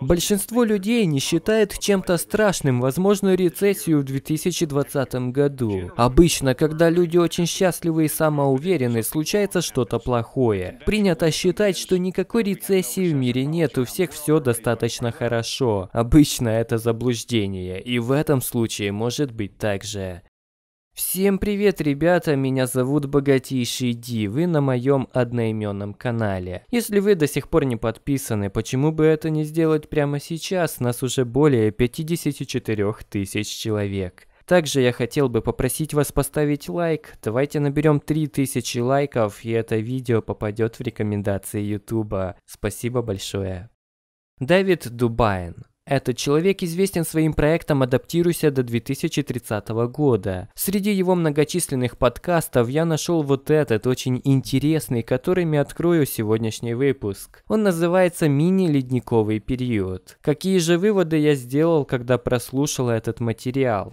Большинство людей не считает чем-то страшным возможную рецессию в 2020 году. Обычно, когда люди очень счастливы и самоуверены, случается что-то плохое. Принято считать, что никакой рецессии в мире нет, у всех все достаточно хорошо. Обычно это заблуждение, и в этом случае может быть так же. Всем привет, ребята, меня зовут Богатейший Ди, вы на моем одноименном канале. Если вы до сих пор не подписаны, почему бы это не сделать прямо сейчас, нас уже более 54 тысяч человек. Также я хотел бы попросить вас поставить лайк, давайте наберем 3000 лайков и это видео попадет в рекомендации ютуба. Спасибо большое. Дэвид Дубайн этот человек известен своим проектом «Адаптируйся» до 2030 года. Среди его многочисленных подкастов я нашел вот этот, очень интересный, которыми открою сегодняшний выпуск. Он называется «Мини-ледниковый период». Какие же выводы я сделал, когда прослушал этот материал?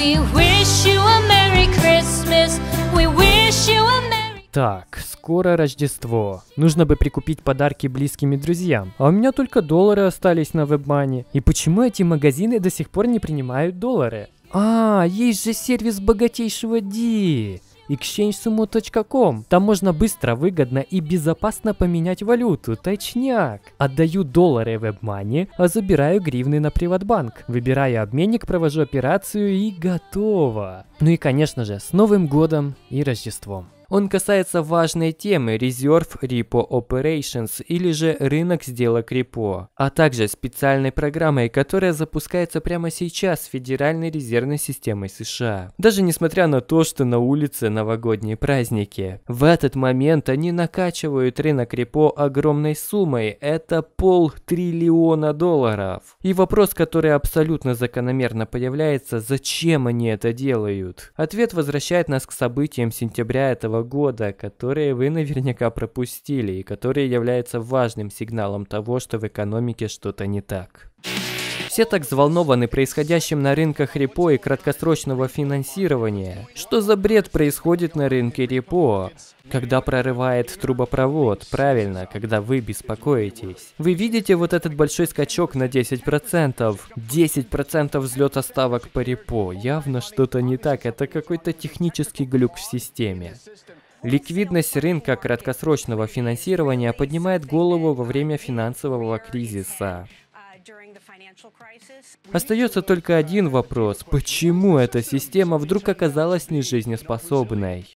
We wish you a Merry Christmas. We wish you a так, скоро Рождество. Нужно бы прикупить подарки близким и друзьям. А у меня только доллары остались на вебмане. И почему эти магазины до сих пор не принимают доллары? А, есть же сервис богатейшего Ди exchangesumo.com. Там можно быстро, выгодно и безопасно поменять валюту, точняк. Отдаю доллары WebMoney, а забираю гривны на приватбанк. Выбираю обменник, провожу операцию и готово. Ну и конечно же, с Новым Годом и Рождеством. Он касается важной темы Reserve Repo Operations или же рынок сделок репо, а также специальной программой, которая запускается прямо сейчас Федеральной резервной системой США. Даже несмотря на то, что на улице новогодние праздники. В этот момент они накачивают рынок репо огромной суммой, это пол триллиона долларов. И вопрос, который абсолютно закономерно появляется, зачем они это делают? Ответ возвращает нас к событиям сентября этого года, которые вы наверняка пропустили и которые являются важным сигналом того, что в экономике что-то не так. Все так взволнованы происходящим на рынках репо и краткосрочного финансирования. Что за бред происходит на рынке репо? Когда прорывает трубопровод, правильно, когда вы беспокоитесь. Вы видите вот этот большой скачок на 10%. 10% взлета ставок по репо. Явно что-то не так, это какой-то технический глюк в системе. Ликвидность рынка краткосрочного финансирования поднимает голову во время финансового кризиса. Остается только один вопрос. Почему эта система вдруг оказалась нежизнеспособной?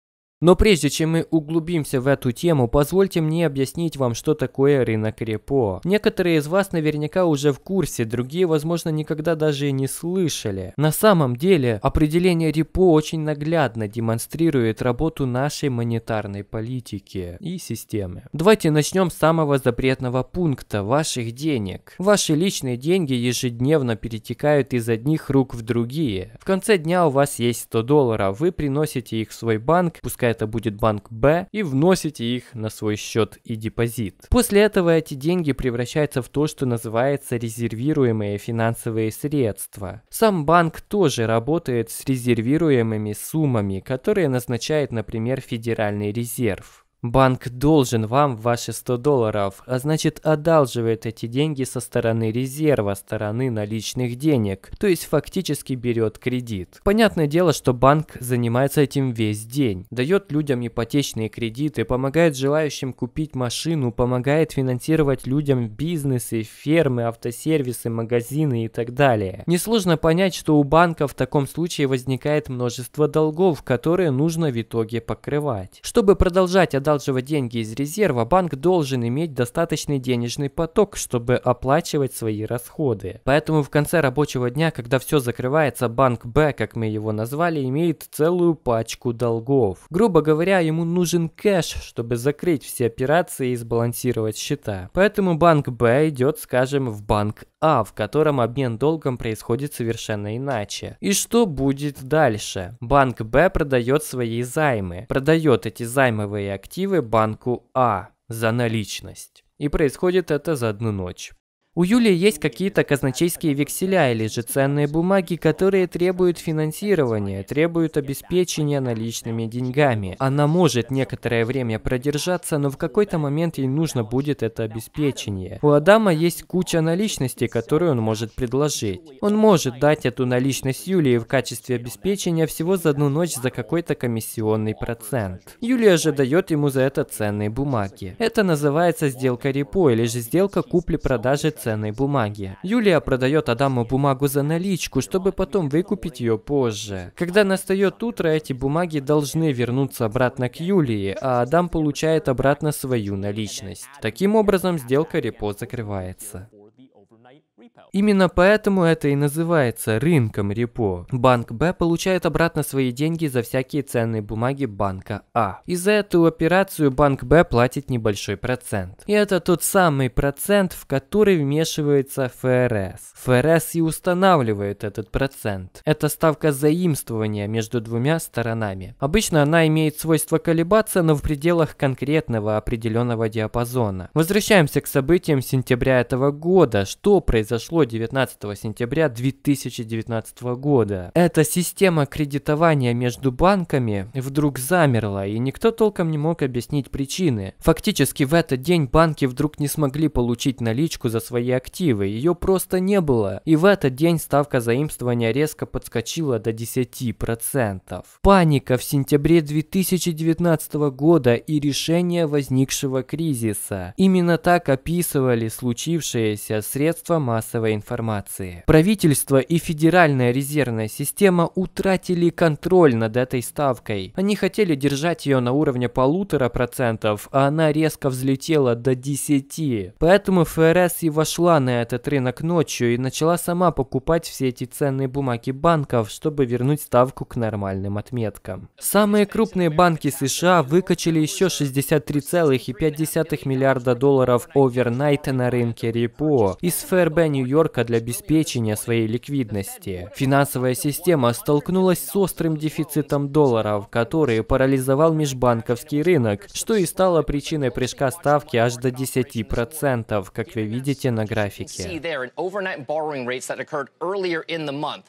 Но прежде чем мы углубимся в эту тему, позвольте мне объяснить вам, что такое рынок репо. Некоторые из вас наверняка уже в курсе, другие, возможно, никогда даже и не слышали. На самом деле, определение репо очень наглядно демонстрирует работу нашей монетарной политики и системы. Давайте начнем с самого запретного пункта – ваших денег. Ваши личные деньги ежедневно перетекают из одних рук в другие. В конце дня у вас есть 100 долларов, вы приносите их в свой банк, пускай это будет банк Б, и вносите их на свой счет и депозит. После этого эти деньги превращаются в то, что называется резервируемые финансовые средства. Сам банк тоже работает с резервируемыми суммами, которые назначает, например, Федеральный резерв. Банк должен вам ваши 100 долларов, а значит одалживает эти деньги со стороны резерва, стороны наличных денег, то есть фактически берет кредит. Понятное дело, что банк занимается этим весь день, дает людям ипотечные кредиты, помогает желающим купить машину, помогает финансировать людям бизнесы, фермы, автосервисы, магазины и так далее. Несложно понять, что у банка в таком случае возникает множество долгов, которые нужно в итоге покрывать. Чтобы продолжать одалживать одалживать деньги из резерва, банк должен иметь достаточный денежный поток, чтобы оплачивать свои расходы. Поэтому в конце рабочего дня, когда все закрывается, банк Б, как мы его назвали, имеет целую пачку долгов. Грубо говоря, ему нужен кэш, чтобы закрыть все операции и сбалансировать счета. Поэтому банк Б идет, скажем, в банк а, в котором обмен долгом происходит совершенно иначе. И что будет дальше? Банк Б продает свои займы, продает эти займовые активы активы банку А за наличность. И происходит это за одну ночь. У Юли есть какие-то казначейские векселя или же ценные бумаги, которые требуют финансирования, требуют обеспечения наличными деньгами. Она может некоторое время продержаться, но в какой-то момент ей нужно будет это обеспечение. У Адама есть куча наличности, которую он может предложить. Он может дать эту наличность Юлии в качестве обеспечения всего за одну ночь за какой-то комиссионный процент. Юлия же дает ему за это ценные бумаги. Это называется сделка репо или же сделка купли-продажи ценной бумаги. Юлия продает Адаму бумагу за наличку, чтобы потом выкупить ее позже. Когда настает утро, эти бумаги должны вернуться обратно к Юлии, а Адам получает обратно свою наличность. Таким образом, сделка репо закрывается. Именно поэтому это и называется рынком репо. Банк Б получает обратно свои деньги за всякие ценные бумаги банка А. И за эту операцию банк Б платит небольшой процент. И это тот самый процент, в который вмешивается ФРС. ФРС и устанавливает этот процент. Это ставка заимствования между двумя сторонами. Обычно она имеет свойство колебаться, но в пределах конкретного определенного диапазона. Возвращаемся к событиям сентября этого года. Что произошло? произошло 19 сентября 2019 года. Эта система кредитования между банками вдруг замерла, и никто толком не мог объяснить причины. Фактически в этот день банки вдруг не смогли получить наличку за свои активы, ее просто не было. И в этот день ставка заимствования резко подскочила до 10%. Паника в сентябре 2019 года и решение возникшего кризиса. Именно так описывали случившееся средства массовой массовой информации. Правительство и Федеральная резервная система утратили контроль над этой ставкой. Они хотели держать ее на уровне полутора процентов, а она резко взлетела до 10. Поэтому ФРС и вошла на этот рынок ночью и начала сама покупать все эти ценные бумаги банков, чтобы вернуть ставку к нормальным отметкам. Самые крупные банки США выкачали еще 63,5 миллиарда долларов овернайт на рынке репо. Из ФРБ нью Нью-Йорка для обеспечения своей ликвидности. Финансовая система столкнулась с острым дефицитом долларов, который парализовал межбанковский рынок, что и стало причиной прыжка ставки аж до 10%, как вы видите на графике.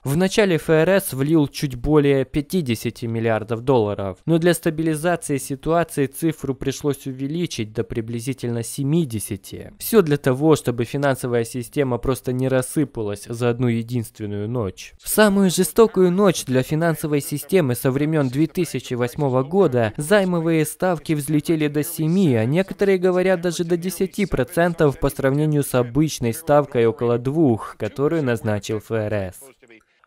В начале ФРС влил чуть более 50 миллиардов долларов, но для стабилизации ситуации цифру пришлось увеличить до приблизительно 70. Все для того, чтобы финансовая система просто просто не рассыпалась за одну единственную ночь. В самую жестокую ночь для финансовой системы со времен 2008 года займовые ставки взлетели до 7, а некоторые говорят даже до 10% по сравнению с обычной ставкой около 2, которую назначил ФРС.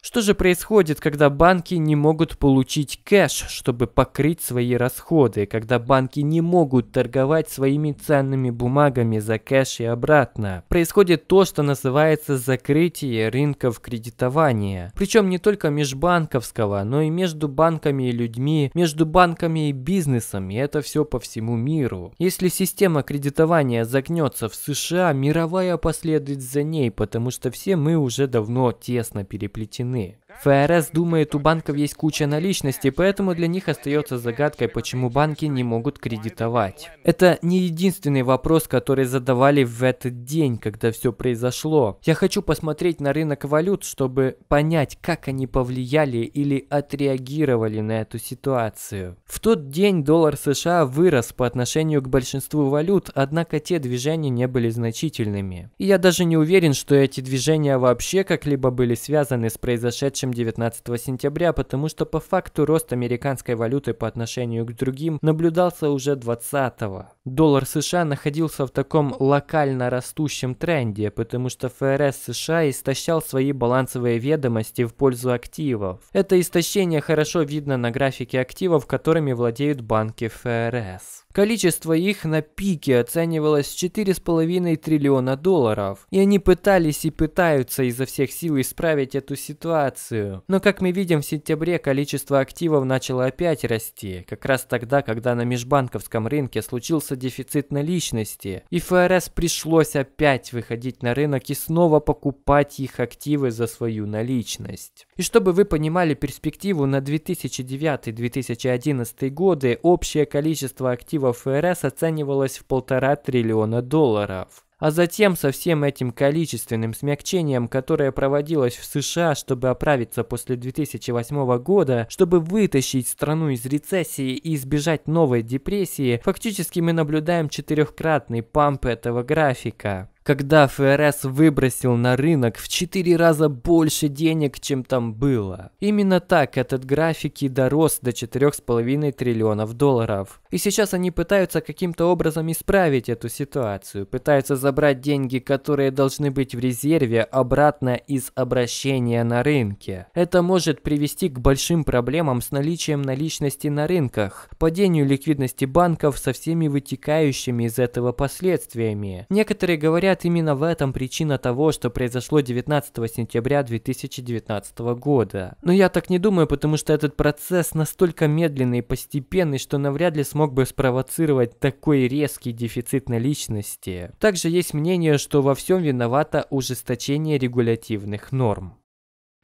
Что же происходит, когда банки не могут получить кэш, чтобы покрыть свои расходы, когда банки не могут торговать своими ценными бумагами за кэш и обратно? Происходит то, что называется закрытие рынков кредитования. Причем не только межбанковского, но и между банками и людьми, между банками и бизнесом, и это все по всему миру. Если система кредитования загнется в США, мировая последует за ней, потому что все мы уже давно тесно переплетены войны. ФРС думает, у банков есть куча наличности, поэтому для них остается загадкой, почему банки не могут кредитовать. Это не единственный вопрос, который задавали в этот день, когда все произошло. Я хочу посмотреть на рынок валют, чтобы понять, как они повлияли или отреагировали на эту ситуацию. В тот день доллар США вырос по отношению к большинству валют, однако те движения не были значительными. И я даже не уверен, что эти движения вообще как-либо были связаны с произошедшим чем 19 сентября, потому что по факту рост американской валюты по отношению к другим наблюдался уже 20-го. Доллар США находился в таком локально растущем тренде, потому что ФРС США истощал свои балансовые ведомости в пользу активов. Это истощение хорошо видно на графике активов, которыми владеют банки ФРС. Количество их на пике оценивалось в 4,5 триллиона долларов, и они пытались и пытаются изо всех сил исправить эту ситуацию. Но как мы видим, в сентябре количество активов начало опять расти, как раз тогда, когда на межбанковском рынке случился дефицит наличности, и ФРС пришлось опять выходить на рынок и снова покупать их активы за свою наличность. И чтобы вы понимали перспективу на 2009-2011 годы, общее количество активов во ФРС оценивалось в полтора триллиона долларов. А затем со всем этим количественным смягчением, которое проводилось в США, чтобы оправиться после 2008 года, чтобы вытащить страну из рецессии и избежать новой депрессии, фактически мы наблюдаем четырехкратный памп этого графика когда ФРС выбросил на рынок в 4 раза больше денег, чем там было. Именно так этот график и дорос до 4,5 триллионов долларов. И сейчас они пытаются каким-то образом исправить эту ситуацию, пытаются забрать деньги, которые должны быть в резерве, обратно из обращения на рынке. Это может привести к большим проблемам с наличием наличности на рынках, падению ликвидности банков со всеми вытекающими из этого последствиями. Некоторые говорят, Говорят, именно в этом причина того, что произошло 19 сентября 2019 года. Но я так не думаю, потому что этот процесс настолько медленный и постепенный, что навряд ли смог бы спровоцировать такой резкий дефицит наличности. Также есть мнение, что во всем виновато ужесточение регулятивных норм.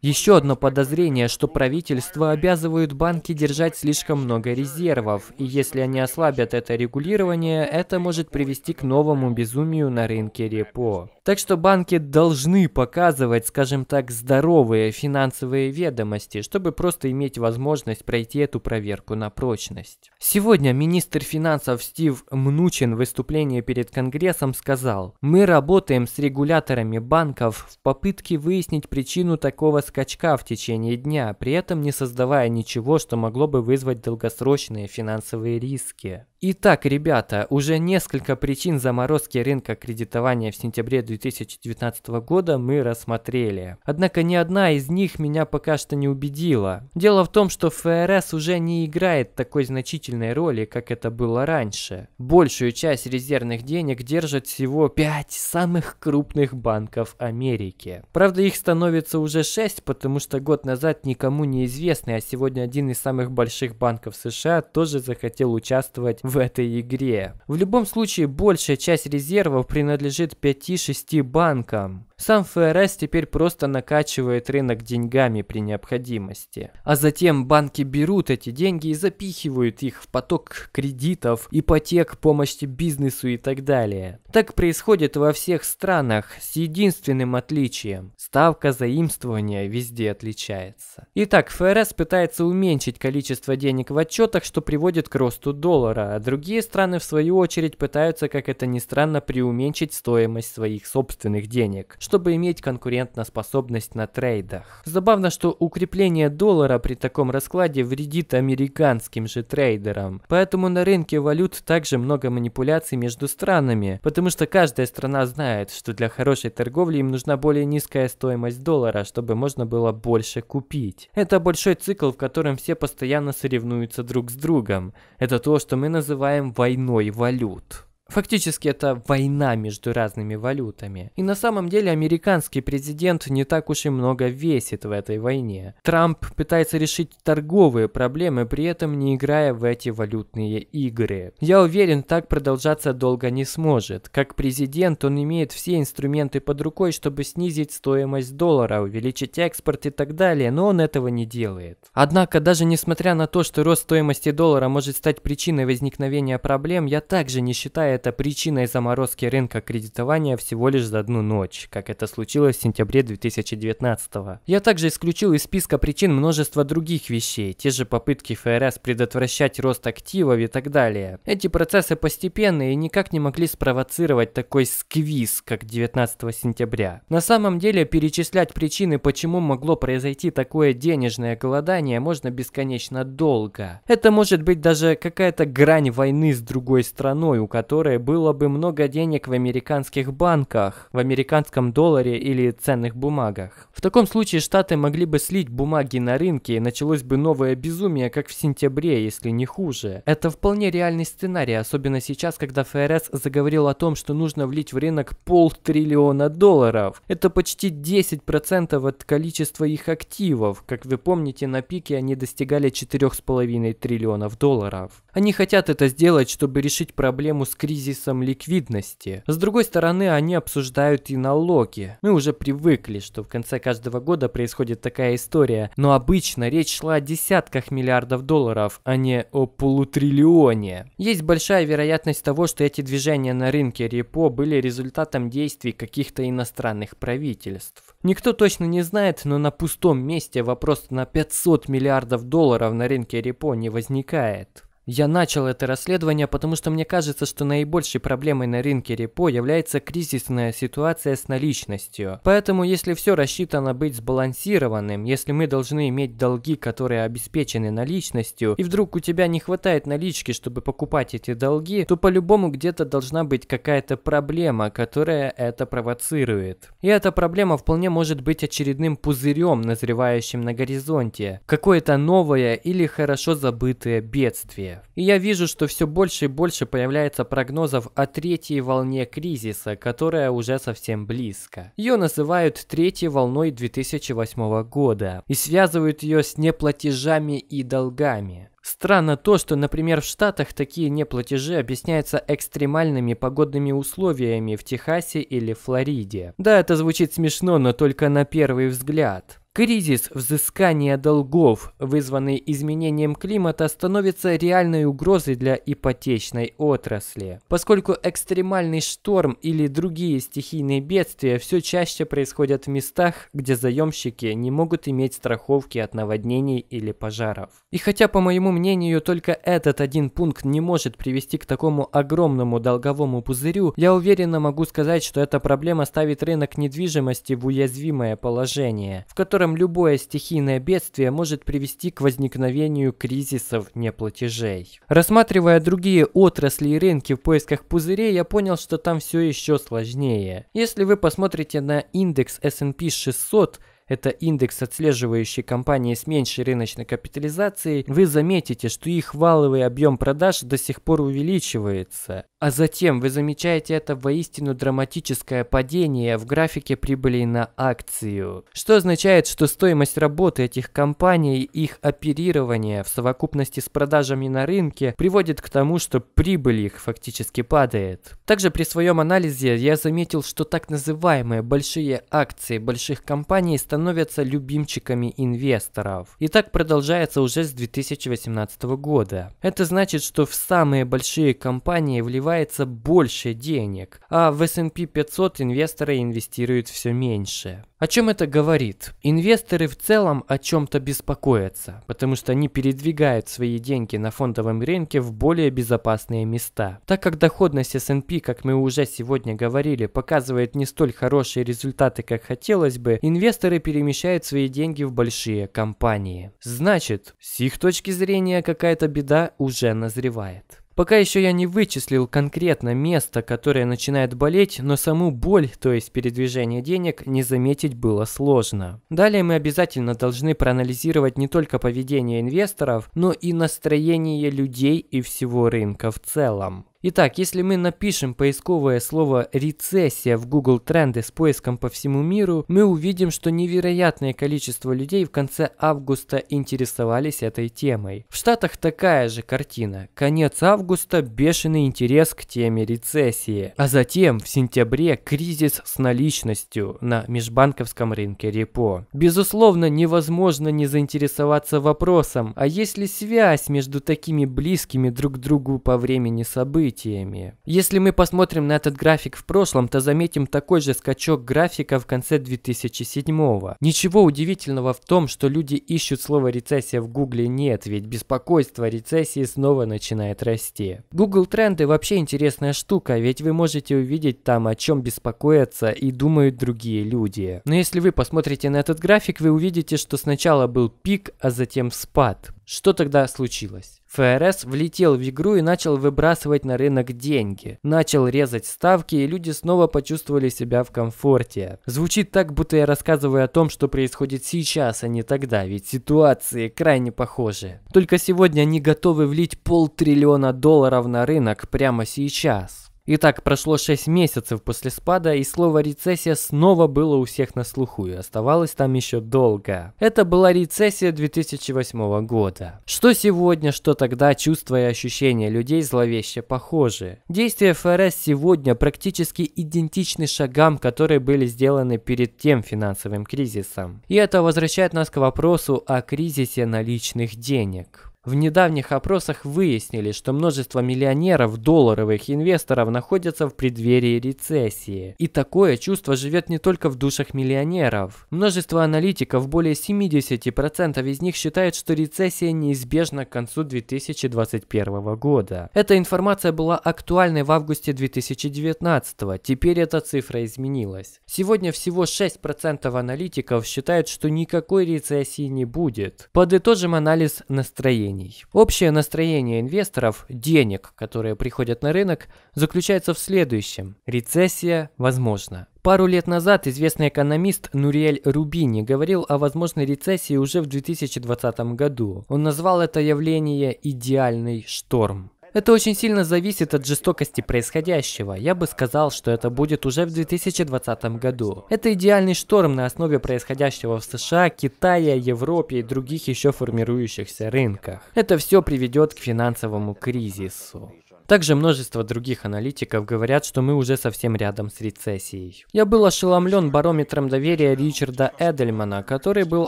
Еще одно подозрение, что правительство обязывают банки держать слишком много резервов, и если они ослабят это регулирование, это может привести к новому безумию на рынке репо. Так что банки должны показывать, скажем так, здоровые финансовые ведомости, чтобы просто иметь возможность пройти эту проверку на прочность. Сегодня министр финансов Стив Мнучин в выступлении перед Конгрессом сказал, «Мы работаем с регуляторами банков в попытке выяснить причину такого скачка в течение дня, при этом не создавая ничего, что могло бы вызвать долгосрочные финансовые риски. Итак, ребята, уже несколько причин заморозки рынка кредитования в сентябре 2019 года мы рассмотрели. Однако ни одна из них меня пока что не убедила. Дело в том, что ФРС уже не играет такой значительной роли, как это было раньше. Большую часть резервных денег держат всего 5 самых крупных банков Америки. Правда, их становится уже 6 потому что год назад никому не неизвестный, а сегодня один из самых больших банков США тоже захотел участвовать в этой игре. В любом случае, большая часть резервов принадлежит 5-6 банкам. Сам ФРС теперь просто накачивает рынок деньгами при необходимости. А затем банки берут эти деньги и запихивают их в поток кредитов, ипотек, помощи бизнесу и так далее. Так происходит во всех странах с единственным отличием – ставка заимствования Китая везде отличается. Итак, ФРС пытается уменьшить количество денег в отчетах, что приводит к росту доллара, а другие страны в свою очередь пытаются, как это ни странно, приуменьшить стоимость своих собственных денег, чтобы иметь конкурентоспособность на трейдах. Забавно, что укрепление доллара при таком раскладе вредит американским же трейдерам, поэтому на рынке валют также много манипуляций между странами, потому что каждая страна знает, что для хорошей торговли им нужна более низкая стоимость доллара, чтобы можно можно было больше купить. Это большой цикл, в котором все постоянно соревнуются друг с другом. Это то, что мы называем войной валют. Фактически это война между разными валютами. И на самом деле американский президент не так уж и много весит в этой войне. Трамп пытается решить торговые проблемы, при этом не играя в эти валютные игры. Я уверен, так продолжаться долго не сможет. Как президент он имеет все инструменты под рукой, чтобы снизить стоимость доллара, увеличить экспорт и так далее, но он этого не делает. Однако, даже несмотря на то, что рост стоимости доллара может стать причиной возникновения проблем, я также не считаю это причиной заморозки рынка кредитования всего лишь за одну ночь, как это случилось в сентябре 2019 Я также исключил из списка причин множество других вещей, те же попытки ФРС предотвращать рост активов и так далее. Эти процессы постепенные и никак не могли спровоцировать такой сквиз, как 19 сентября. На самом деле перечислять причины, почему могло произойти такое денежное голодание, можно бесконечно долго. Это может быть даже какая-то грань войны с другой страной, у которой которой было бы много денег в американских банках, в американском долларе или ценных бумагах. В таком случае Штаты могли бы слить бумаги на рынке, и началось бы новое безумие, как в сентябре, если не хуже. Это вполне реальный сценарий, особенно сейчас, когда ФРС заговорил о том, что нужно влить в рынок полтриллиона долларов. Это почти 10% от количества их активов. Как вы помните, на пике они достигали 4,5 триллионов долларов. Они хотят это сделать, чтобы решить проблему с кризисом кризисом ликвидности. С другой стороны, они обсуждают и налоги. Мы уже привыкли, что в конце каждого года происходит такая история, но обычно речь шла о десятках миллиардов долларов, а не о полутриллионе. Есть большая вероятность того, что эти движения на рынке репо были результатом действий каких-то иностранных правительств. Никто точно не знает, но на пустом месте вопрос на 500 миллиардов долларов на рынке репо не возникает. Я начал это расследование, потому что мне кажется, что наибольшей проблемой на рынке репо является кризисная ситуация с наличностью. Поэтому, если все рассчитано быть сбалансированным, если мы должны иметь долги, которые обеспечены наличностью, и вдруг у тебя не хватает налички, чтобы покупать эти долги, то по-любому где-то должна быть какая-то проблема, которая это провоцирует. И эта проблема вполне может быть очередным пузырем, назревающим на горизонте. Какое-то новое или хорошо забытое бедствие условиях. И я вижу, что все больше и больше появляется прогнозов о третьей волне кризиса, которая уже совсем близко. Ее называют третьей волной 2008 года и связывают ее с неплатежами и долгами. Странно то, что, например, в Штатах такие неплатежи объясняются экстремальными погодными условиями в Техасе или Флориде. Да, это звучит смешно, но только на первый взгляд. Кризис взыскания долгов, вызванный изменением климата, становится реальной угрозой для ипотечной отрасли, поскольку экстремальный шторм или другие стихийные бедствия все чаще происходят в местах, где заемщики не могут иметь страховки от наводнений или пожаров. И хотя, по моему мнению, только этот один пункт не может привести к такому огромному долговому пузырю, я уверенно могу сказать, что эта проблема ставит рынок недвижимости в уязвимое положение, в котором котором любое стихийное бедствие может привести к возникновению кризисов неплатежей. Рассматривая другие отрасли и рынки в поисках пузырей, я понял, что там все еще сложнее. Если вы посмотрите на индекс S&P 600, это индекс отслеживающий компании с меньшей рыночной капитализацией, вы заметите, что их валовый объем продаж до сих пор увеличивается. А затем вы замечаете это воистину драматическое падение в графике прибыли на акцию, что означает, что стоимость работы этих компаний и их оперирование в совокупности с продажами на рынке приводит к тому, что прибыль их фактически падает. Также при своем анализе я заметил, что так называемые большие акции больших компаний становятся становятся любимчиками инвесторов. И так продолжается уже с 2018 года. Это значит, что в самые большие компании вливается больше денег, а в S&P 500 инвесторы инвестируют все меньше. О чем это говорит? Инвесторы в целом о чем-то беспокоятся, потому что они передвигают свои деньги на фондовом рынке в более безопасные места. Так как доходность S&P, как мы уже сегодня говорили, показывает не столь хорошие результаты, как хотелось бы, инвесторы перемещает свои деньги в большие компании. Значит, с их точки зрения какая-то беда уже назревает. Пока еще я не вычислил конкретно место, которое начинает болеть, но саму боль, то есть передвижение денег, не заметить было сложно. Далее мы обязательно должны проанализировать не только поведение инвесторов, но и настроение людей и всего рынка в целом. Итак, если мы напишем поисковое слово «рецессия» в Google Тренды с поиском по всему миру, мы увидим, что невероятное количество людей в конце августа интересовались этой темой. В Штатах такая же картина. Конец августа – бешеный интерес к теме рецессии. А затем в сентябре кризис с наличностью на межбанковском рынке репо. Безусловно, невозможно не заинтересоваться вопросом, а есть ли связь между такими близкими друг другу по времени событиями? событиями. Если мы посмотрим на этот график в прошлом, то заметим такой же скачок графика в конце 2007 -го. Ничего удивительного в том, что люди ищут слово «рецессия» в гугле нет, ведь беспокойство рецессии снова начинает расти. Google тренды вообще интересная штука, ведь вы можете увидеть там, о чем беспокоятся и думают другие люди. Но если вы посмотрите на этот график, вы увидите, что сначала был пик, а затем спад. Что тогда случилось? ФРС влетел в игру и начал выбрасывать на рынок деньги. Начал резать ставки, и люди снова почувствовали себя в комфорте. Звучит так, будто я рассказываю о том, что происходит сейчас, а не тогда, ведь ситуации крайне похожи. Только сегодня они готовы влить полтриллиона долларов на рынок прямо сейчас. Итак, прошло 6 месяцев после спада, и слово «рецессия» снова было у всех на слуху и оставалось там еще долго. Это была рецессия 2008 года. Что сегодня, что тогда, чувства и ощущения людей зловеще похожи. Действия ФРС сегодня практически идентичны шагам, которые были сделаны перед тем финансовым кризисом. И это возвращает нас к вопросу о кризисе наличных денег. В недавних опросах выяснили, что множество миллионеров, долларовых инвесторов находятся в преддверии рецессии. И такое чувство живет не только в душах миллионеров. Множество аналитиков, более 70% из них считают, что рецессия неизбежна к концу 2021 года. Эта информация была актуальной в августе 2019, теперь эта цифра изменилась. Сегодня всего 6% аналитиков считают, что никакой рецессии не будет. Подытожим анализ настроения изменений. Общее настроение инвесторов, денег, которые приходят на рынок, заключается в следующем. Рецессия возможна. Пару лет назад известный экономист Нуриэль Рубини говорил о возможной рецессии уже в 2020 году. Он назвал это явление «идеальный шторм». Это очень сильно зависит от жестокости происходящего. Я бы сказал, что это будет уже в 2020 году. Это идеальный шторм на основе происходящего в США, Китае, Европе и других еще формирующихся рынках. Это все приведет к финансовому кризису. Также множество других аналитиков говорят, что мы уже совсем рядом с рецессией. Я был ошеломлен барометром доверия Ричарда Эдельмана, который был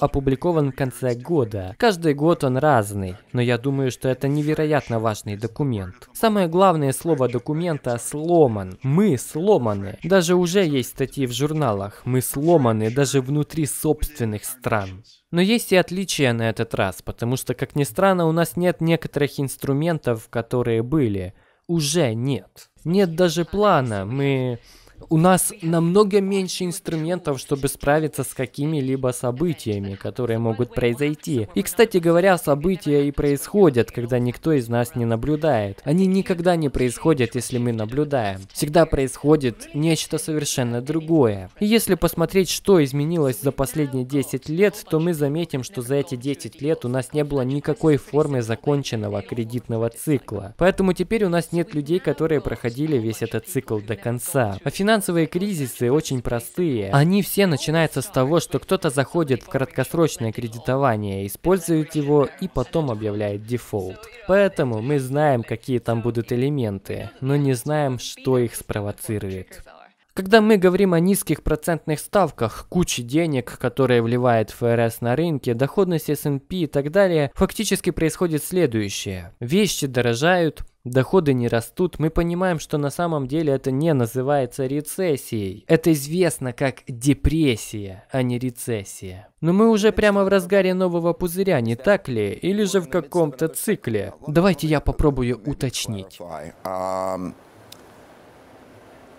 опубликован в конце года. Каждый год он разный, но я думаю, что это невероятно важный документ. Самое главное слово документа – сломан. Мы сломаны. Даже уже есть статьи в журналах. Мы сломаны даже внутри собственных стран. Но есть и отличия на этот раз, потому что, как ни странно, у нас нет некоторых инструментов, которые были уже нет. Нет даже плана. Мы у нас намного меньше инструментов, чтобы справиться с какими-либо событиями, которые могут произойти. И, кстати говоря, события и происходят, когда никто из нас не наблюдает. Они никогда не происходят, если мы наблюдаем. Всегда происходит нечто совершенно другое. И если посмотреть, что изменилось за последние 10 лет, то мы заметим, что за эти 10 лет у нас не было никакой формы законченного кредитного цикла. Поэтому теперь у нас нет людей, которые проходили весь этот цикл до конца. А финансовые Финансовые кризисы очень простые. Они все начинаются с того, что кто-то заходит в краткосрочное кредитование, использует его и потом объявляет дефолт. Поэтому мы знаем, какие там будут элементы, но не знаем, что их спровоцирует. Когда мы говорим о низких процентных ставках, куче денег, которые вливает ФРС на рынке, доходность S&P и так далее, фактически происходит следующее. Вещи дорожают, доходы не растут, мы понимаем, что на самом деле это не называется рецессией. Это известно как депрессия, а не рецессия. Но мы уже прямо в разгаре нового пузыря, не так ли? Или же в каком-то цикле? Давайте я попробую уточнить.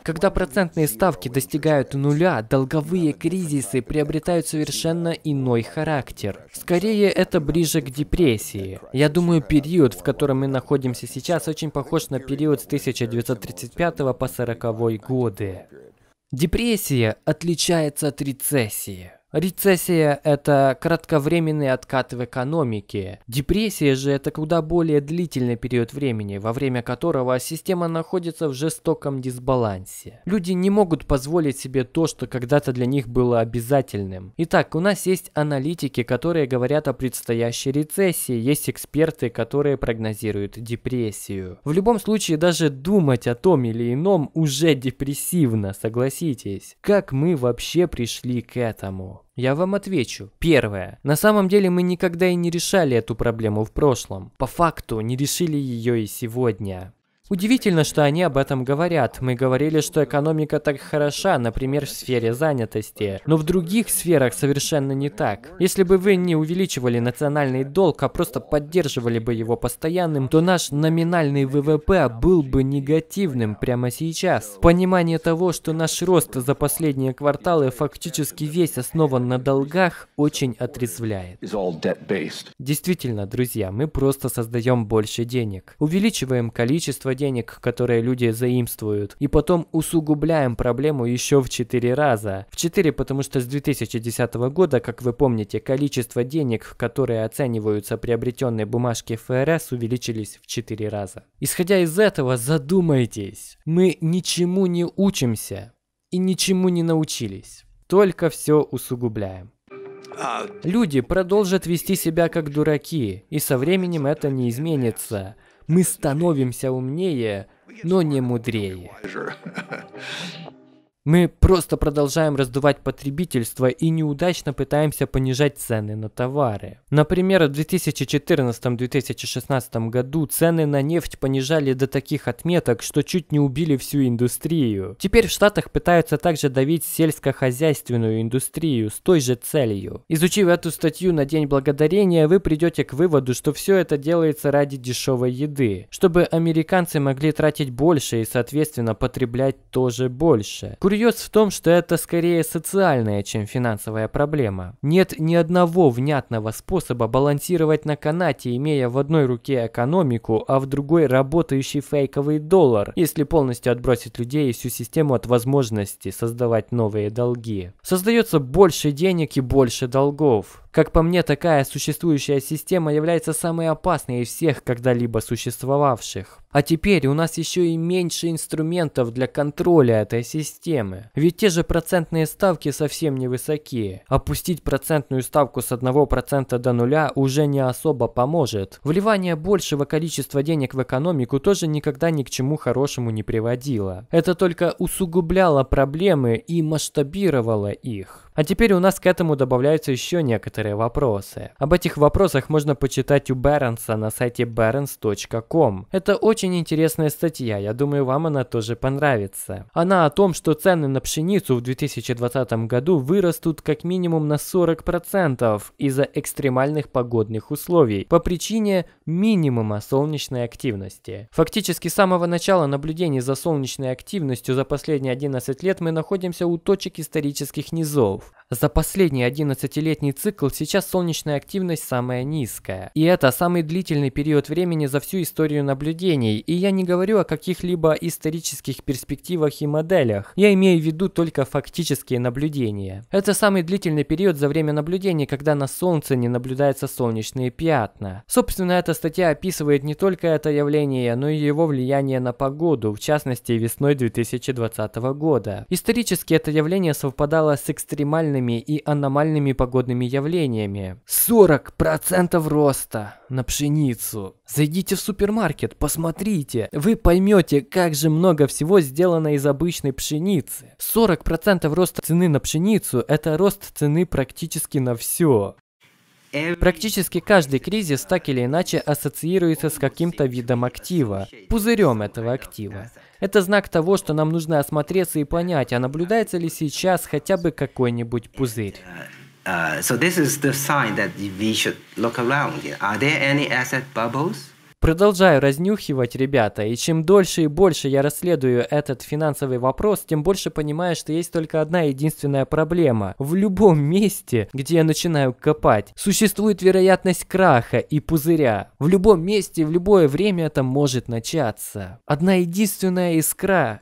Когда процентные ставки достигают нуля, долговые кризисы приобретают совершенно иной характер. Скорее, это ближе к депрессии. Я думаю, период, в котором мы находимся сейчас, очень похож на период с 1935 по 1940 годы. Депрессия отличается от рецессии. Рецессия – это кратковременный откат в экономике. Депрессия же – это куда более длительный период времени, во время которого система находится в жестоком дисбалансе. Люди не могут позволить себе то, что когда-то для них было обязательным. Итак, у нас есть аналитики, которые говорят о предстоящей рецессии, есть эксперты, которые прогнозируют депрессию. В любом случае, даже думать о том или ином уже депрессивно, согласитесь. Как мы вообще пришли к этому? Я вам отвечу. Первое. На самом деле мы никогда и не решали эту проблему в прошлом. По факту не решили ее и сегодня. Удивительно, что они об этом говорят. Мы говорили, что экономика так хороша, например, в сфере занятости. Но в других сферах совершенно не так. Если бы вы не увеличивали национальный долг, а просто поддерживали бы его постоянным, то наш номинальный ВВП был бы негативным прямо сейчас. Понимание того, что наш рост за последние кварталы фактически весь основан на долгах, очень отрезвляет. Действительно, друзья, мы просто создаем больше денег. Увеличиваем количество денег, которые люди заимствуют. И потом усугубляем проблему еще в 4 раза. В 4, потому что с 2010 года, как вы помните, количество денег, которые оцениваются приобретенные бумажки ФРС, увеличились в 4 раза. Исходя из этого, задумайтесь. Мы ничему не учимся и ничему не научились. Только все усугубляем. А. Люди продолжат вести себя как дураки, и со временем это не изменится. Мы становимся умнее, но не мудрее. Мы просто продолжаем раздувать потребительство и неудачно пытаемся понижать цены на товары. Например, в 2014-2016 году цены на нефть понижали до таких отметок, что чуть не убили всю индустрию. Теперь в Штатах пытаются также давить сельскохозяйственную индустрию с той же целью. Изучив эту статью на День Благодарения, вы придете к выводу, что все это делается ради дешевой еды, чтобы американцы могли тратить больше и, соответственно, потреблять тоже больше. Курить Всерьез в том, что это скорее социальная, чем финансовая проблема. Нет ни одного внятного способа балансировать на канате, имея в одной руке экономику, а в другой работающий фейковый доллар, если полностью отбросить людей и всю систему от возможности создавать новые долги. Создается больше денег и больше долгов. Как по мне, такая существующая система является самой опасной из всех когда-либо существовавших. А теперь у нас еще и меньше инструментов для контроля этой системы. Ведь те же процентные ставки совсем невысокие. Опустить процентную ставку с 1% до нуля уже не особо поможет. Вливание большего количества денег в экономику тоже никогда ни к чему хорошему не приводило. Это только усугубляло проблемы и масштабировало их. А теперь у нас к этому добавляются еще некоторые вопросы. Об этих вопросах можно почитать у Бернса на сайте barons.com. Это очень интересная статья, я думаю, вам она тоже понравится. Она о том, что цены на пшеницу в 2020 году вырастут как минимум на 40% из-за экстремальных погодных условий по причине минимума солнечной активности. Фактически с самого начала наблюдений за солнечной активностью за последние 11 лет мы находимся у точек исторических низов. Auf. За последний 11-летний цикл сейчас солнечная активность самая низкая. И это самый длительный период времени за всю историю наблюдений, и я не говорю о каких-либо исторических перспективах и моделях, я имею в виду только фактические наблюдения. Это самый длительный период за время наблюдений, когда на Солнце не наблюдаются солнечные пятна. Собственно, эта статья описывает не только это явление, но и его влияние на погоду, в частности весной 2020 года. Исторически это явление совпадало с экстремальной локальными и аномальными погодными явлениями. 40% роста на пшеницу. Зайдите в супермаркет, посмотрите. Вы поймете, как же много всего сделано из обычной пшеницы. 40% роста цены на пшеницу – это рост цены практически на все. Практически каждый кризис так или иначе ассоциируется с каким-то видом актива, пузырем этого актива. Это знак того, что нам нужно осмотреться и понять, а наблюдается ли сейчас хотя бы какой-нибудь пузырь. Uh, so this is the sign that we should look around. Are there any asset bubbles? Продолжаю разнюхивать, ребята, и чем дольше и больше я расследую этот финансовый вопрос, тем больше понимаю, что есть только одна единственная проблема. В любом месте, где я начинаю копать, существует вероятность краха и пузыря. В любом месте, в любое время это может начаться. Одна единственная искра,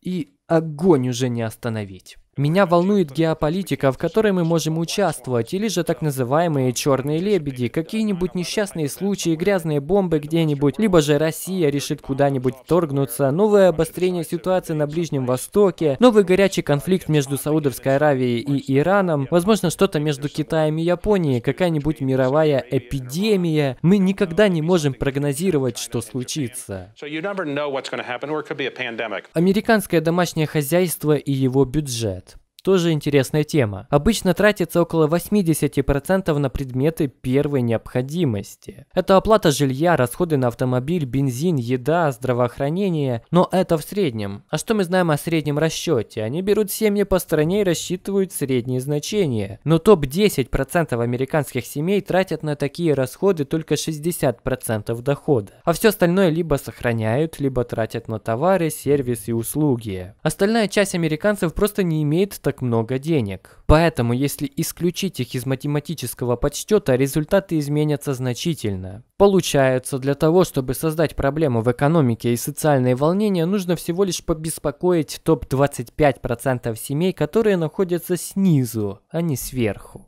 и огонь уже не остановить. Меня волнует геополитика, в которой мы можем участвовать, или же так называемые черные лебеди, какие-нибудь несчастные случаи, грязные бомбы где-нибудь, либо же Россия решит куда-нибудь вторгнуться, новое обострение ситуации на Ближнем Востоке, новый горячий конфликт между Саудовской Аравией и Ираном, возможно, что-то между Китаем и Японией, какая-нибудь мировая эпидемия. Мы никогда не можем прогнозировать, что случится. Американское домашнее хозяйство и его бюджет тоже интересная тема. Обычно тратится около 80% на предметы первой необходимости. Это оплата жилья, расходы на автомобиль, бензин, еда, здравоохранение. Но это в среднем. А что мы знаем о среднем расчете? Они берут семьи по стране и рассчитывают средние значения. Но топ-10% американских семей тратят на такие расходы только 60% дохода. А все остальное либо сохраняют, либо тратят на товары, сервис и услуги. Остальная часть американцев просто не имеет так так много денег. Поэтому, если исключить их из математического подсчета, результаты изменятся значительно. Получается, для того, чтобы создать проблему в экономике и социальные волнения, нужно всего лишь побеспокоить топ-25% семей, которые находятся снизу, а не сверху.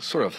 Sort of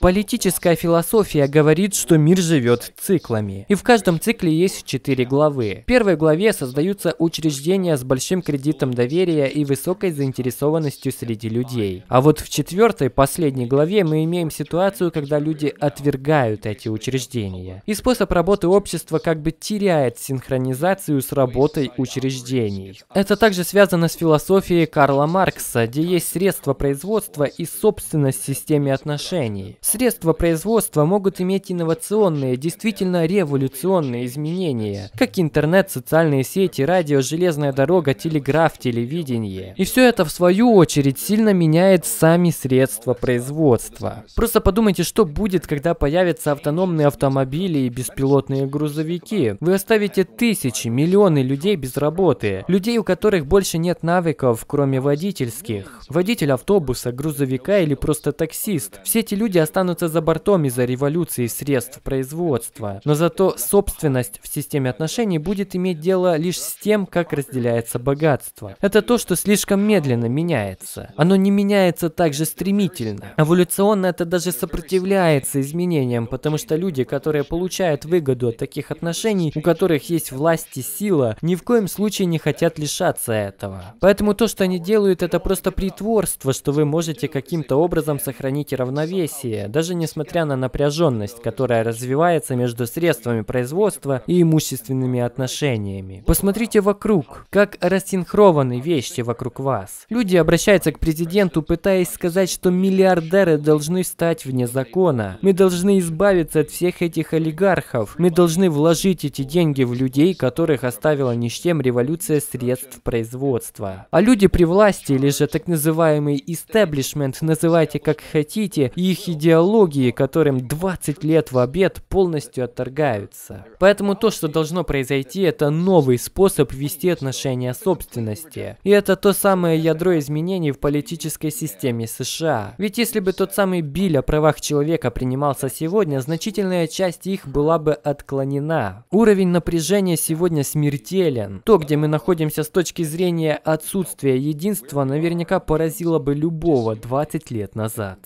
Политическая философия говорит, что мир живет циклами. И в каждом цикле есть четыре главы. В первой главе создаются учреждения с большим кредитом доверия и высокой заинтересованностью среди людей. А вот в четвертой, последней главе мы имеем ситуацию, когда люди отвергают эти учреждения. И способ работы общества как бы теряет синхронизацию с работой учреждений. Это также связано с философией Карла Маркса, где есть средства производства и собственность в системе отношений. Средства производства могут иметь инновационные, действительно революционные изменения, как интернет, социальные сети, радио, железная дорога, телеграф, телевидение. И все это, в свою очередь, сильно меняет сами средства производства. Просто подумайте, что будет, когда появятся автономные автомобили и беспилотные грузовики. Вы оставите тысячи, миллионы людей без работы. Людей, у которых больше нет навыков, кроме водительских. Водитель автобуса, грузовика или просто таксист. Все эти люди останутся останутся за бортом из-за революции средств производства. Но зато собственность в системе отношений будет иметь дело лишь с тем, как разделяется богатство. Это то, что слишком медленно меняется. Оно не меняется так же стремительно. Эволюционно это даже сопротивляется изменениям, потому что люди, которые получают выгоду от таких отношений, у которых есть власть и сила, ни в коем случае не хотят лишаться этого. Поэтому то, что они делают, это просто притворство, что вы можете каким-то образом сохранить равновесие, даже несмотря на напряженность, которая развивается между средствами производства и имущественными отношениями. Посмотрите вокруг, как рассинхрованы вещи вокруг вас. Люди обращаются к президенту, пытаясь сказать, что миллиардеры должны стать вне закона. Мы должны избавиться от всех этих олигархов. Мы должны вложить эти деньги в людей, которых оставила ни с чем революция средств производства. А люди при власти, или же так называемый истеблишмент, называйте как хотите, их идеально идеологии, которым 20 лет в обед полностью отторгаются. Поэтому то, что должно произойти, это новый способ вести отношения собственности. И это то самое ядро изменений в политической системе США. Ведь если бы тот самый Биль о правах человека принимался сегодня, значительная часть их была бы отклонена. Уровень напряжения сегодня смертелен. То, где мы находимся с точки зрения отсутствия единства, наверняка поразило бы любого 20 лет назад.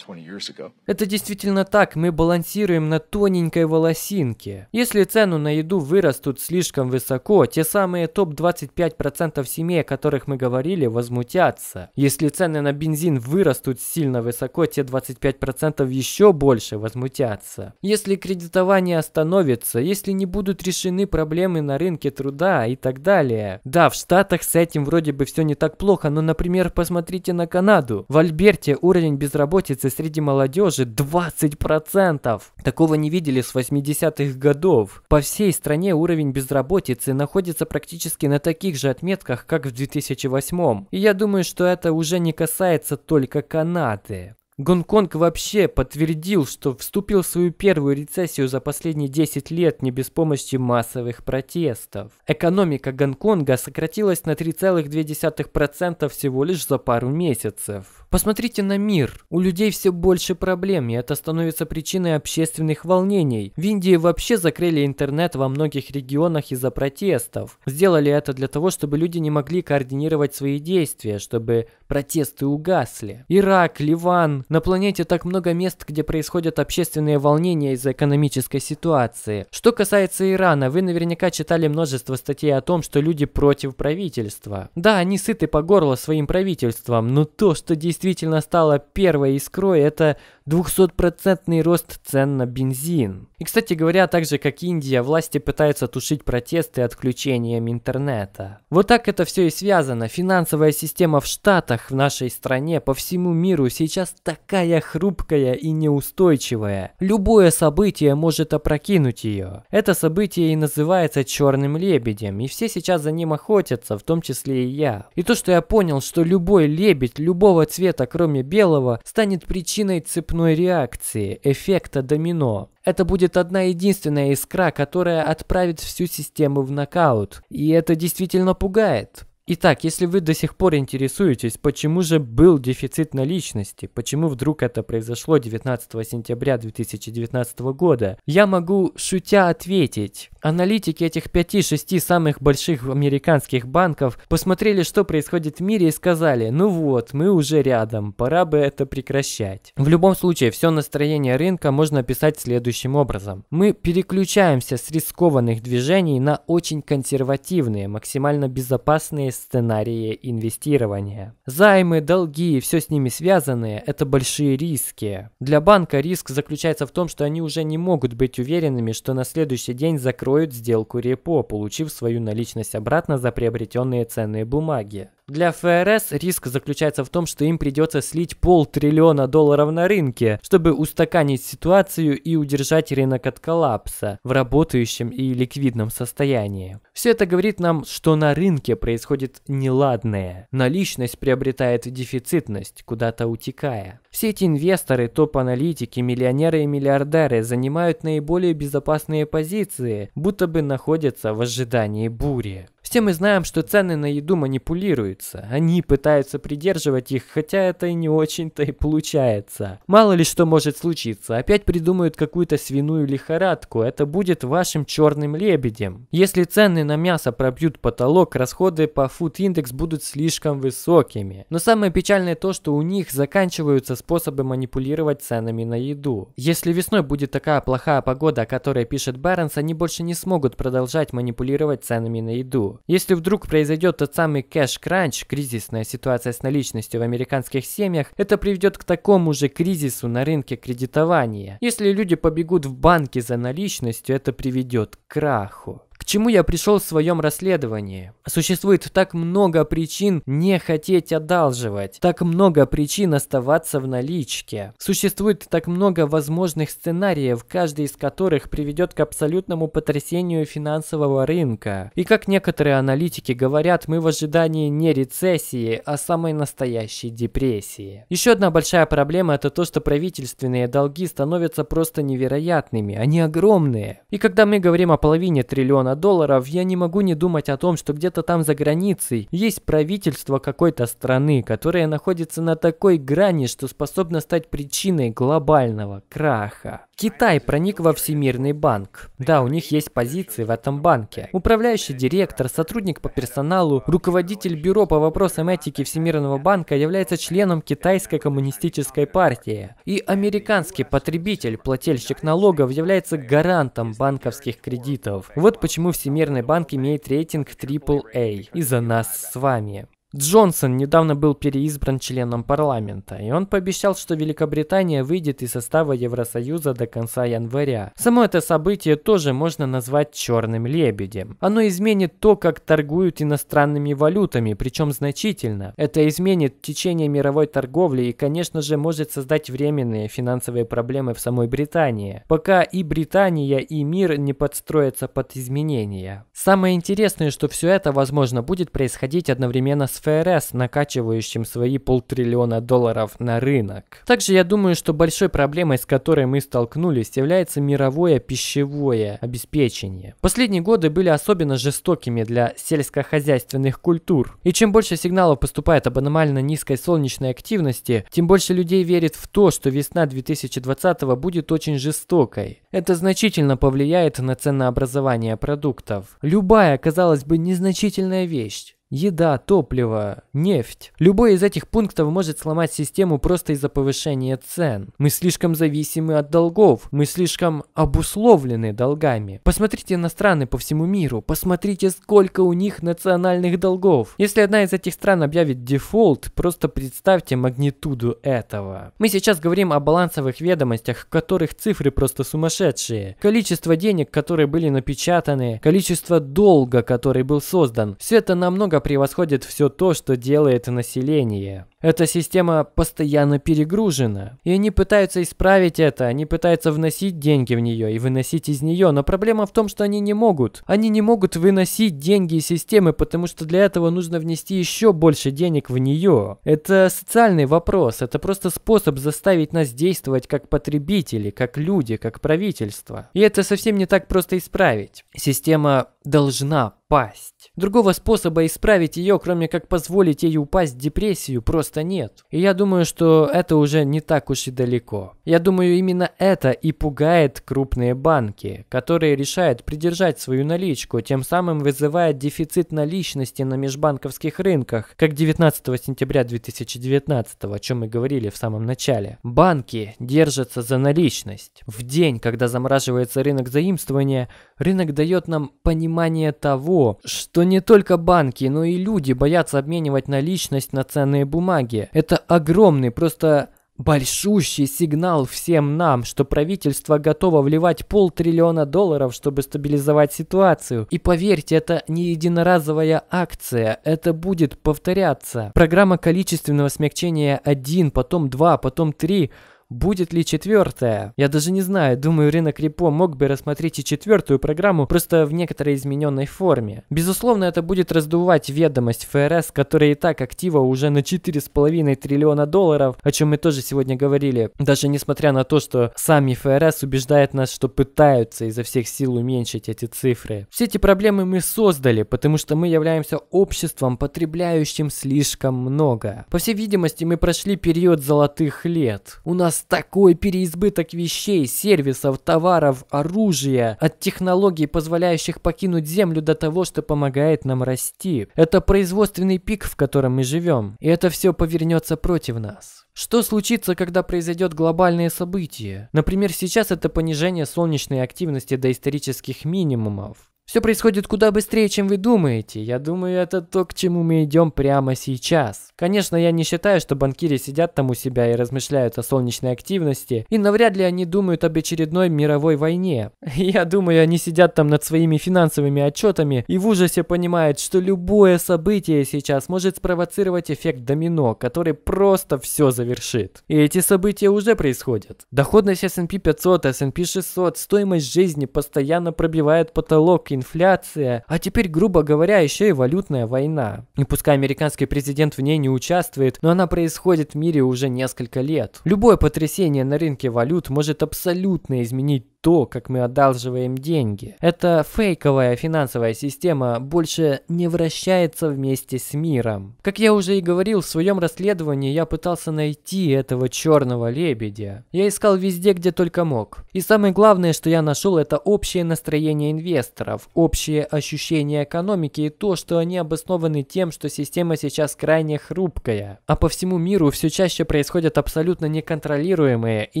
Это действительно так, мы балансируем на тоненькой волосинке. Если цену на еду вырастут слишком высоко, те самые топ-25% семей, о которых мы говорили, возмутятся. Если цены на бензин вырастут сильно высоко, те 25% еще больше возмутятся. Если кредитование остановится, если не будут решены проблемы на рынке труда и так далее. Да, в Штатах с этим вроде бы все не так плохо, но, например, посмотрите на Канаду. В Альберте Смотрите, уровень безработицы среди молодежи 20%. Такого не видели с 80-х годов. По всей стране уровень безработицы находится практически на таких же отметках, как в 2008. И я думаю, что это уже не касается только Канады. Гонконг вообще подтвердил, что вступил в свою первую рецессию за последние 10 лет не без помощи массовых протестов. Экономика Гонконга сократилась на 3,2% всего лишь за пару месяцев. Посмотрите на мир. У людей все больше проблем, и это становится причиной общественных волнений. В Индии вообще закрыли интернет во многих регионах из-за протестов. Сделали это для того, чтобы люди не могли координировать свои действия, чтобы протесты угасли. Ирак, Ливан, на планете так много мест, где происходят общественные волнения из-за экономической ситуации. Что касается Ирана, вы наверняка читали множество статей о том, что люди против правительства. Да, они сыты по горло своим правительством, но то, что действительно стало первой искрой, это 200% рост цен на бензин. И, кстати говоря, так же как Индия, власти пытаются тушить протесты отключением интернета. Вот так это все и связано. Финансовая система в Штатах, в нашей стране, по всему миру сейчас такая хрупкая и неустойчивая. Любое событие может опрокинуть ее. Это событие и называется черным лебедем, и все сейчас за ним охотятся, в том числе и я. И то, что я понял, что любой лебедь любого цвета, кроме белого, станет причиной цепочки цепной реакции, эффекта домино. Это будет одна единственная искра, которая отправит всю систему в нокаут. И это действительно пугает. Итак, если вы до сих пор интересуетесь, почему же был дефицит наличности, почему вдруг это произошло 19 сентября 2019 года, я могу шутя ответить. Аналитики этих 5-6 самых больших американских банков посмотрели, что происходит в мире и сказали, ну вот, мы уже рядом, пора бы это прекращать. В любом случае, все настроение рынка можно описать следующим образом. Мы переключаемся с рискованных движений на очень консервативные, максимально безопасные сценарии инвестирования. Займы, долги и все с ними связанные – это большие риски. Для банка риск заключается в том, что они уже не могут быть уверенными, что на следующий день закроют сделку репо, получив свою наличность обратно за приобретенные ценные бумаги. Для ФРС риск заключается в том, что им придется слить полтриллиона долларов на рынке, чтобы устаканить ситуацию и удержать рынок от коллапса в работающем и ликвидном состоянии. Все это говорит нам, что на рынке происходит неладное. Наличность приобретает дефицитность, куда-то утекая. Все эти инвесторы, топ-аналитики, миллионеры и миллиардеры занимают наиболее безопасные позиции, будто бы находятся в ожидании бури. Все мы знаем, что цены на еду манипулируются. Они пытаются придерживать их, хотя это и не очень-то и получается. Мало ли что может случиться. Опять придумают какую-то свиную лихорадку. Это будет вашим черным лебедем. Если цены на мясо пробьют потолок, расходы по Food Index будут слишком высокими. Но самое печальное то, что у них заканчиваются способы манипулировать ценами на еду. Если весной будет такая плохая погода, о которой пишет Баренс, они больше не смогут продолжать манипулировать ценами на еду. Если вдруг произойдет тот самый кэш-кранч, кризисная ситуация с наличностью в американских семьях, это приведет к такому же кризису на рынке кредитования. Если люди побегут в банки за наличностью, это приведет к краху. К чему я пришел в своем расследовании? Существует так много причин не хотеть одалживать, так много причин оставаться в наличке. Существует так много возможных сценариев, каждый из которых приведет к абсолютному потрясению финансового рынка. И как некоторые аналитики говорят, мы в ожидании не рецессии, а самой настоящей депрессии. Еще одна большая проблема это то, что правительственные долги становятся просто невероятными, они огромные. И когда мы говорим о половине триллиона миллиона долларов, я не могу не думать о том, что где-то там за границей есть правительство какой-то страны, которое находится на такой грани, что способно стать причиной глобального краха. Китай проник во Всемирный банк. Да, у них есть позиции в этом банке. Управляющий директор, сотрудник по персоналу, руководитель бюро по вопросам этики Всемирного банка является членом Китайской коммунистической партии. И американский потребитель, плательщик налогов, является гарантом банковских кредитов. Вот почему Всемирный банк имеет рейтинг AAA. из за нас с вами. Джонсон недавно был переизбран членом парламента, и он пообещал, что Великобритания выйдет из состава Евросоюза до конца января. Само это событие тоже можно назвать черным лебедем. Оно изменит то, как торгуют иностранными валютами, причем значительно. Это изменит течение мировой торговли и, конечно же, может создать временные финансовые проблемы в самой Британии, пока и Британия, и мир не подстроятся под изменения. Самое интересное, что все это, возможно, будет происходить одновременно с ФРС, накачивающим свои полтриллиона долларов на рынок. Также я думаю, что большой проблемой, с которой мы столкнулись, является мировое пищевое обеспечение. Последние годы были особенно жестокими для сельскохозяйственных культур. И чем больше сигналов поступает об аномально низкой солнечной активности, тем больше людей верит в то, что весна 2020 будет очень жестокой. Это значительно повлияет на ценообразование продуктов. Любая, казалось бы, незначительная вещь Еда, топливо, нефть. Любой из этих пунктов может сломать систему просто из-за повышения цен. Мы слишком зависимы от долгов. Мы слишком обусловлены долгами. Посмотрите на страны по всему миру. Посмотрите, сколько у них национальных долгов. Если одна из этих стран объявит дефолт, просто представьте магнитуду этого. Мы сейчас говорим о балансовых ведомостях, в которых цифры просто сумасшедшие. Количество денег, которые были напечатаны, количество долга, который был создан. Все это намного превосходит все то, что делает население. Эта система постоянно перегружена. И они пытаются исправить это, они пытаются вносить деньги в нее и выносить из нее, но проблема в том, что они не могут. Они не могут выносить деньги из системы, потому что для этого нужно внести еще больше денег в нее. Это социальный вопрос, это просто способ заставить нас действовать как потребители, как люди, как правительство. И это совсем не так просто исправить. Система должна пасть. Другого способа исправить ее, кроме как позволить ей упасть в депрессию, просто просто нет. И я думаю, что это уже не так уж и далеко. Я думаю, именно это и пугает крупные банки, которые решают придержать свою наличку, тем самым вызывая дефицит наличности на межбанковских рынках, как 19 сентября 2019, о чем мы говорили в самом начале. Банки держатся за наличность. В день, когда замораживается рынок заимствования, рынок дает нам понимание того, что не только банки, но и люди боятся обменивать наличность на ценные бумаги, магия. Это огромный, просто большущий сигнал всем нам, что правительство готово вливать полтриллиона долларов, чтобы стабилизовать ситуацию. И поверьте, это не единоразовая акция, это будет повторяться. Программа количественного смягчения 1, потом 2, потом 3 Будет ли четвертая? Я даже не знаю, думаю, рынок репо мог бы рассмотреть и четвертую программу, просто в некоторой измененной форме. Безусловно, это будет раздувать ведомость ФРС, которая и так актива уже на 4,5 триллиона долларов, о чем мы тоже сегодня говорили. Даже несмотря на то, что сами ФРС убеждают нас, что пытаются изо всех сил уменьшить эти цифры. Все эти проблемы мы создали, потому что мы являемся обществом, потребляющим слишком много. По всей видимости, мы прошли период золотых лет. У нас такой переизбыток вещей, сервисов, товаров, оружия, от технологий, позволяющих покинуть Землю до того, что помогает нам расти. Это производственный пик, в котором мы живем, и это все повернется против нас. Что случится, когда произойдет глобальное событие? Например, сейчас это понижение солнечной активности до исторических минимумов. Все происходит куда быстрее, чем вы думаете. Я думаю, это то, к чему мы идем прямо сейчас. Конечно, я не считаю, что банкиры сидят там у себя и размышляют о солнечной активности, и навряд ли они думают об очередной мировой войне. Я думаю, они сидят там над своими финансовыми отчетами и в ужасе понимают, что любое событие сейчас может спровоцировать эффект домино, который просто все завершит. И эти события уже происходят. Доходность S&P 500, S&P 600, стоимость жизни постоянно пробивает потолок инфляция, а теперь, грубо говоря, еще и валютная война. И пускай американский президент в ней не участвует, но она происходит в мире уже несколько лет. Любое потрясение на рынке валют может абсолютно изменить то, как мы одалживаем деньги. Эта фейковая финансовая система больше не вращается вместе с миром. Как я уже и говорил, в своем расследовании я пытался найти этого черного лебедя. Я искал везде, где только мог. И самое главное, что я нашел, это общее настроение инвесторов, общее ощущение экономики и то, что они обоснованы тем, что система сейчас крайне хрупкая. А по всему миру все чаще происходят абсолютно неконтролируемые и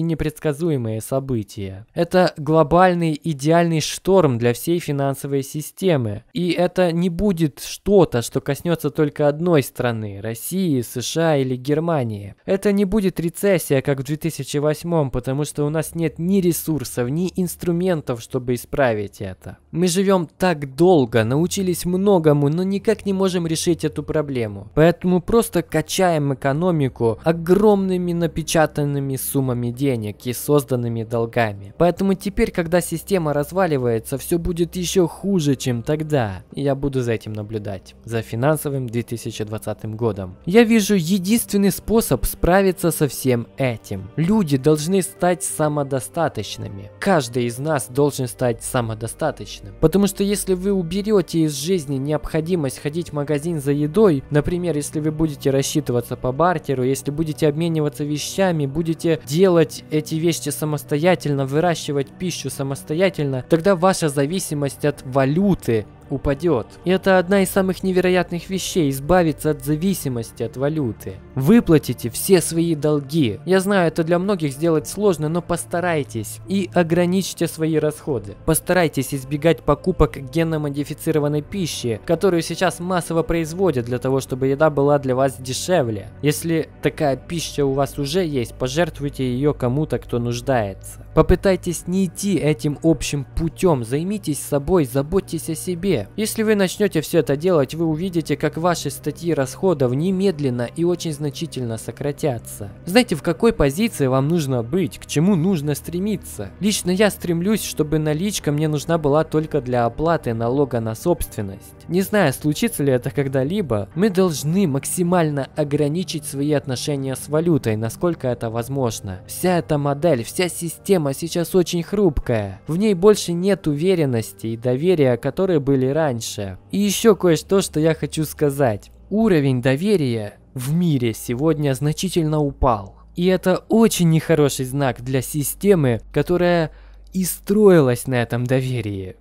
непредсказуемые события. Это глобальный идеальный шторм для всей финансовой системы. И это не будет что-то, что коснется только одной страны – России, США или Германии. Это не будет рецессия, как в 2008, потому что у нас нет ни ресурсов, ни инструментов, чтобы исправить это. Мы живем так долго, научились многому, но никак не можем решить эту проблему. Поэтому просто качаем экономику огромными напечатанными суммами денег и созданными долгами. Поэтому теперь, когда система разваливается, все будет еще хуже, чем тогда. И я буду за этим наблюдать. За финансовым 2020 годом. Я вижу единственный способ справиться со всем этим. Люди должны стать самодостаточными. Каждый из нас должен стать самодостаточным. Потому что если вы уберете из жизни необходимость ходить в магазин за едой, например, если вы будете рассчитываться по бартеру, если будете обмениваться вещами, будете делать эти вещи самостоятельно, выращивать пищу самостоятельно, тогда ваша зависимость от валюты упадет. И это одна из самых невероятных вещей – избавиться от зависимости от валюты. Выплатите все свои долги. Я знаю, это для многих сделать сложно, но постарайтесь и ограничьте свои расходы. Постарайтесь избегать покупок генно-модифицированной пищи, которую сейчас массово производят для того, чтобы еда была для вас дешевле. Если такая пища у вас уже есть, пожертвуйте ее кому-то, кто нуждается. Попытайтесь не идти этим общим путем, займитесь собой, заботьтесь о себе. Если вы начнете все это делать, вы увидите, как ваши статьи расходов немедленно и очень значительно сократятся. Знаете, в какой позиции вам нужно быть, к чему нужно стремиться? Лично я стремлюсь, чтобы наличка мне нужна была только для оплаты налога на собственность есть. Не знаю, случится ли это когда-либо, мы должны максимально ограничить свои отношения с валютой, насколько это возможно. Вся эта модель, вся система сейчас очень хрупкая. В ней больше нет уверенности и доверия, которые были раньше. И еще кое-что, что я хочу сказать. Уровень доверия в мире сегодня значительно упал. И это очень нехороший знак для системы, которая и строилась на этом доверии.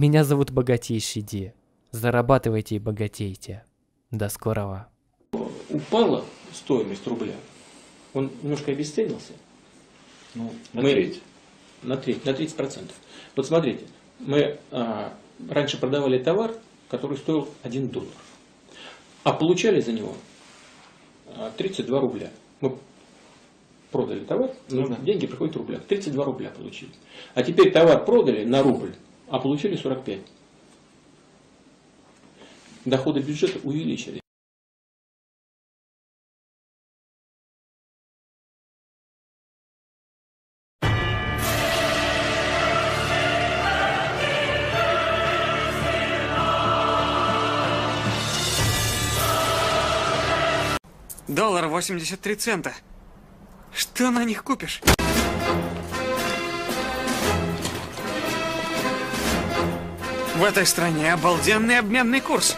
Меня зовут Богатейший Ди. Зарабатывайте и богатейте. До скорого. Упала стоимость рубля. Он немножко обесценился. Ну, на мы, треть. На треть, на 30 процентов. Вот смотрите, мы а, раньше продавали товар, который стоил 1 доллар. А получали за него 32 а, рубля. Мы продали товар, ну, ну деньги приходят в рублях. 32 рубля получили. А теперь товар продали на рубль а получили 45. Доходы бюджета увеличили. Доллар 83 цента. Что на них купишь? В этой стране обалденный обменный курс.